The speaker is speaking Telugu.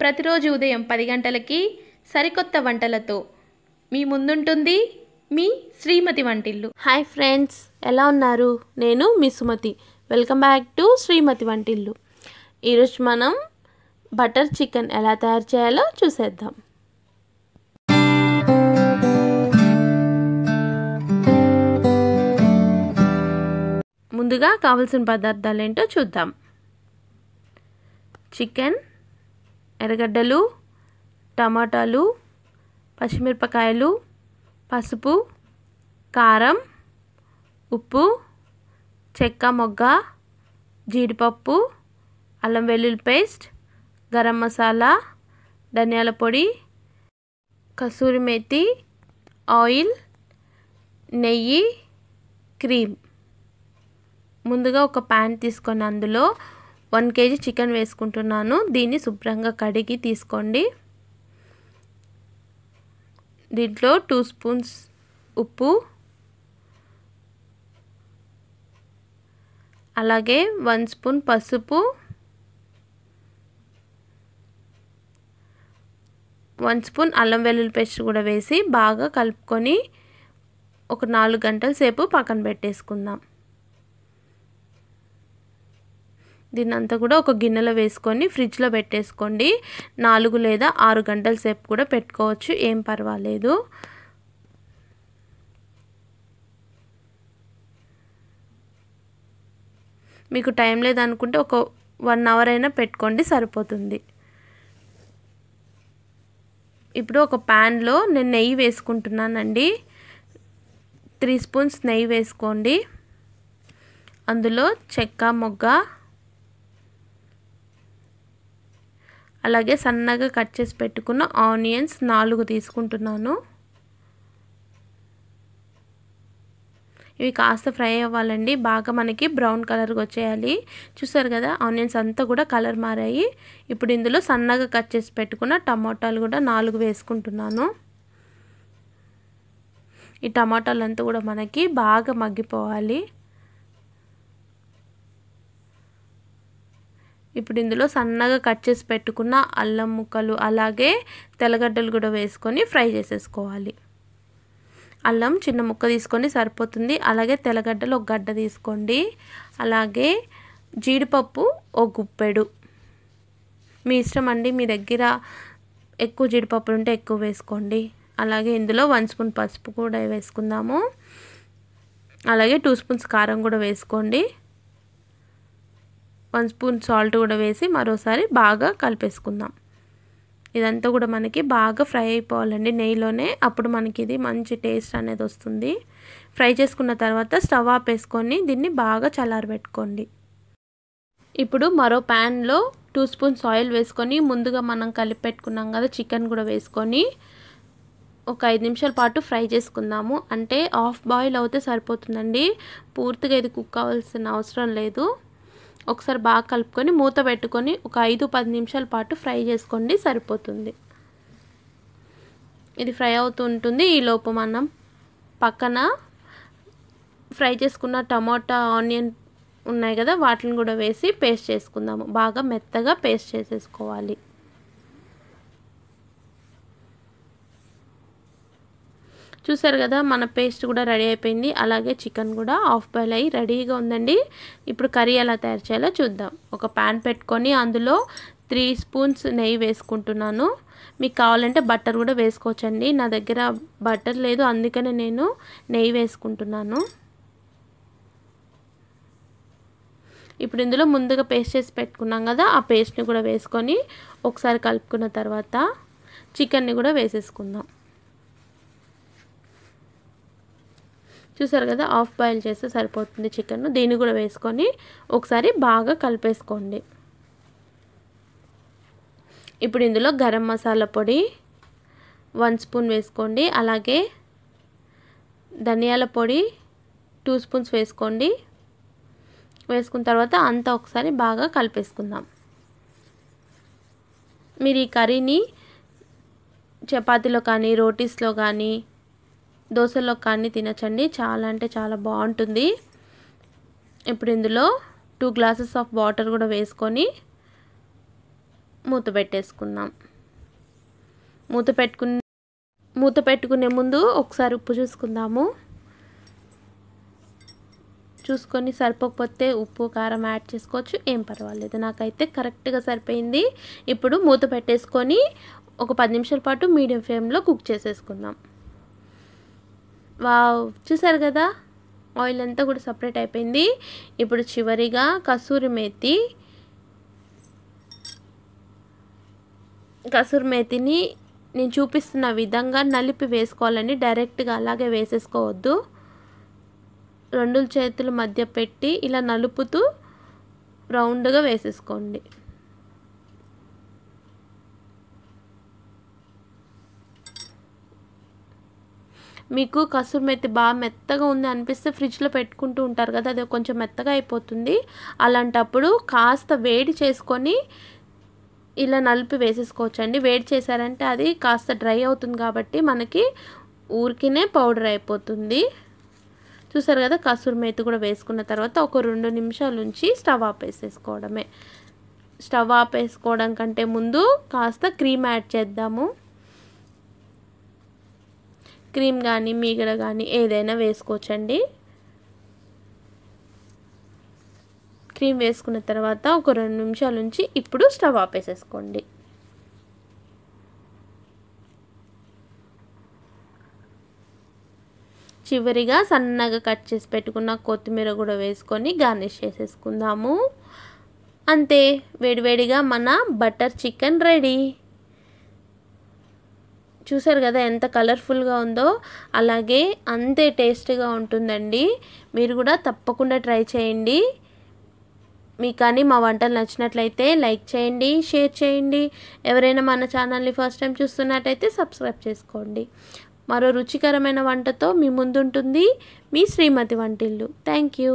ప్రతిరోజు ఉదయం పది గంటలకి సరికొత్త వంటలతో మీ ముందుంటుంది మీ శ్రీమతి వంటిల్లు హాయ్ ఫ్రెండ్స్ ఎలా ఉన్నారు నేను మీ Sumathi welcome back to Srimathi వంటిల్లు ఈరోజు మనం బటర్ చికెన్ ఎలా తయారు చేయాలో చూసేద్దాం ముందుగా కావలసిన పదార్థాలు ఏంటో చూద్దాం చికెన్ ఎర్రగడ్డలు టమాటాలు పచ్చిమిరపకాయలు పసుపు కారం ఉప్పు చెక్క మొగ్గ జీడిపప్పు అల్లం వెల్లుల్లి పేస్ట్ గరం మసాలా ధనియాల పొడి కసూరి మేతి ఆయిల్ నెయ్యి క్రీమ్ ముందుగా ఒక ప్యాన్ తీసుకొని అందులో వన్ కేజీ చికెన్ వేసుకుంటున్నాను దీన్ని శుభ్రంగా కడిగి తీసుకోండి దీంట్లో టూ స్పూన్స్ ఉప్పు అలాగే వన్ స్పూన్ పసుపు వన్ స్పూన్ అల్లం వెల్లుల్లి పేస్ట్ కూడా వేసి బాగా కలుపుకొని ఒక నాలుగు గంటల సేపు పక్కన పెట్టేసుకుందాం దీన్ని అంతా కూడా ఒక గిన్నెలో వేసుకొని ఫ్రిడ్జ్లో పెట్టేసుకోండి నాలుగు లేదా ఆరు గంటల సేపు కూడా పెట్టుకోవచ్చు ఏం పర్వాలేదు మీకు టైం లేదనుకుంటే ఒక వన్ అవర్ అయినా పెట్టుకోండి సరిపోతుంది ఇప్పుడు ఒక ప్యాన్లో నేను నెయ్యి వేసుకుంటున్నానండి త్రీ స్పూన్స్ నెయ్యి వేసుకోండి అందులో చెక్క మొగ్గ అలాగే సన్నగా కట్ చేసి పెట్టుకున్న ఆనియన్స్ నాలుగు తీసుకుంటున్నాను ఇవి కాస్త ఫ్రై అవ్వాలండి బాగా మనకి బ్రౌన్ కలర్కి వచ్చేయాలి చూసారు కదా ఆనియన్స్ అంతా కూడా కలర్ మారాయి ఇప్పుడు ఇందులో సన్నగా కట్ చేసి పెట్టుకున్న టమాటాలు కూడా నాలుగు వేసుకుంటున్నాను ఈ టమాటాలంతా కూడా మనకి బాగా మగ్గిపోవాలి ఇప్పుడు ఇందులో సన్నగా కట్ చేసి పెట్టుకున్న అల్లం ముక్కలు అలాగే తెల్లగడ్డలు కూడా వేసుకొని ఫ్రై చేసేసుకోవాలి అల్లం చిన్న ముక్క తీసుకొని సరిపోతుంది అలాగే తెల్లగడ్డలు ఒక గడ్డ తీసుకోండి అలాగే జీడిపప్పు ఒక గుప్పెడు మీ ఇష్టం అండి మీ దగ్గర ఎక్కువ జీడిపప్పులు ఉంటే ఎక్కువ వేసుకోండి అలాగే ఇందులో వన్ స్పూన్ పసుపు కూడా వేసుకుందాము అలాగే టూ స్పూన్స్ కారం కూడా వేసుకోండి వన్ స్పూన్ సాల్ట్ కూడా వేసి మరోసారి బాగా కలిపేసుకుందాం ఇదంతా కూడా మనకి బాగా ఫ్రై అయిపోవాలండి నెయ్యిలోనే అప్పుడు మనకి ఇది మంచి టేస్ట్ అనేది వస్తుంది ఫ్రై చేసుకున్న తర్వాత స్టవ్ వేసుకొని దీన్ని బాగా చల్లారబెట్టుకోండి ఇప్పుడు మరో ప్యాన్లో టూ స్పూన్స్ ఆయిల్ వేసుకొని ముందుగా మనం కలిపి పెట్టుకున్నాం కదా చికెన్ కూడా వేసుకొని ఒక ఐదు నిమిషాల పాటు ఫ్రై చేసుకుందాము అంటే హాఫ్ బాయిల్ అవుతే సరిపోతుందండి పూర్తిగా ఇది కుక్ అవ్వాల్సిన అవసరం లేదు ఒకసారి బాగా కలుపుకొని మూత పెట్టుకొని ఒక ఐదు పది నిమిషాల పాటు ఫ్రై చేసుకోండి సరిపోతుంది ఇది ఫ్రై అవుతూ ఉంటుంది ఈ లోపు మనం పక్కన ఫ్రై చేసుకున్న టమాటా ఆనియన్ ఉన్నాయి కదా వాటిని కూడా వేసి పేస్ట్ చేసుకుందాము బాగా మెత్తగా పేస్ట్ చేసేసుకోవాలి చూసారు కదా మన పేస్ట్ కూడా రెడీ అయిపోయింది అలాగే చికెన్ కూడా ఆఫ్ బాయిల్ అయ్యి రెడీగా ఉందండి ఇప్పుడు కర్రీ ఎలా తయారు చేయాలో చూద్దాం ఒక ప్యాన్ పెట్టుకొని అందులో త్రీ స్పూన్స్ నెయ్యి వేసుకుంటున్నాను మీకు కావాలంటే బట్టర్ కూడా వేసుకోవచ్చండి నా దగ్గర బట్టర్ లేదు అందుకనే నేను నెయ్యి వేసుకుంటున్నాను ఇప్పుడు ఇందులో ముందుగా పేస్ట్ చేసి పెట్టుకున్నాం కదా ఆ పేస్ట్ని కూడా వేసుకొని ఒకసారి కలుపుకున్న తర్వాత చికెన్ని కూడా వేసేసుకుందాం చూసారు కదా ఆఫ్ బాయిల్ చేస్తే సరిపోతుంది చికెన్ను దీన్ని కూడా వేసుకొని ఒకసారి బాగా కలిపేసుకోండి ఇప్పుడు ఇందులో గరం మసాలా పొడి వన్ స్పూన్ వేసుకోండి అలాగే ధనియాల పొడి టూ స్పూన్స్ వేసుకోండి వేసుకున్న తర్వాత అంతా ఒకసారి బాగా కలిపేసుకుందాం మీరు ఈ కర్రీని చపాతీలో కానీ రోటీస్లో కానీ దోశలో కానీ తినచ్చండి చాలా అంటే చాలా బాగుంటుంది ఇప్పుడు ఇందులో టూ గ్లాసెస్ ఆఫ్ వాటర్ కూడా వేసుకొని మూత పెట్టేసుకుందాం మూత పెట్టుకుని మూత పెట్టుకునే ముందు ఒకసారి ఉప్పు చూసుకుందాము చూసుకొని సరిపోకపోతే ఉప్పు కారం యాడ్ చేసుకోవచ్చు ఏం పర్వాలేదు నాకైతే కరెక్ట్గా సరిపోయింది ఇప్పుడు మూత పెట్టేసుకొని ఒక పది నిమిషాల పాటు మీడియం ఫ్లేమ్లో కుక్ చేసేసుకుందాం వావ్ చూసారు కదా ఆయిల్ అంతా కూడా సపరేట్ అయిపోయింది ఇప్పుడు చివరిగా కసూరి మేతి కసూరి మేతిని నేను చూపిస్తున్న విధంగా నలిపి వేసుకోవాలని డైరెక్ట్గా అలాగే వేసేసుకోవద్దు రెండు చేతుల మధ్య పెట్టి ఇలా నలుపుతూ రౌండ్గా వేసేసుకోండి మీకు కసూరు మెత్తి బాగా మెత్తగా ఉంది అనిపిస్తే ఫ్రిడ్జ్లో పెట్టుకుంటూ ఉంటారు కదా అది కొంచెం మెత్తగా అయిపోతుంది అలాంటప్పుడు కాస్త వేడి చేసుకొని ఇలా నలిపి వేసేసుకోవచ్చండి వేడి చేశారంటే అది కాస్త డ్రై అవుతుంది కాబట్టి మనకి ఊరికినే పౌడర్ అయిపోతుంది చూసారు కదా కసూరు మేతి కూడా వేసుకున్న తర్వాత ఒక రెండు నిమిషాల నుంచి స్టవ్ ఆపేసేసుకోవడమే స్టవ్ ఆపేసుకోవడం కంటే ముందు కాస్త క్రీమ్ యాడ్ చేద్దాము క్రీమ్ కానీ మీగడ కానీ ఏదైనా వేసుకోవచ్చండి క్రీమ్ వేసుకున్న తర్వాత ఒక రెండు నిమిషాల నుంచి ఇప్పుడు స్టవ్ ఆపేసేసుకోండి చివరిగా సన్నగా కట్ చేసి పెట్టుకున్న కొత్తిమీర కూడా వేసుకొని గార్నిష్ చేసేసుకుందాము అంతే వేడివేడిగా మన బటర్ చికెన్ రెడీ చూసారు కదా ఎంత కలర్ఫుల్గా ఉందో అలాగే అంతే టేస్ట్గా ఉంటుందండి మీరు కూడా తప్పకుండా ట్రై చేయండి మీకు కానీ మా వంటలు నచ్చినట్లయితే లైక్ చేయండి షేర్ చేయండి ఎవరైనా మన ఛానల్ని ఫస్ట్ టైం చూస్తున్నట్టయితే సబ్స్క్రైబ్ చేసుకోండి మరో రుచికరమైన వంటతో మీ ముందుంటుంది మీ శ్రీమతి వంటిల్లు థ్యాంక్ యూ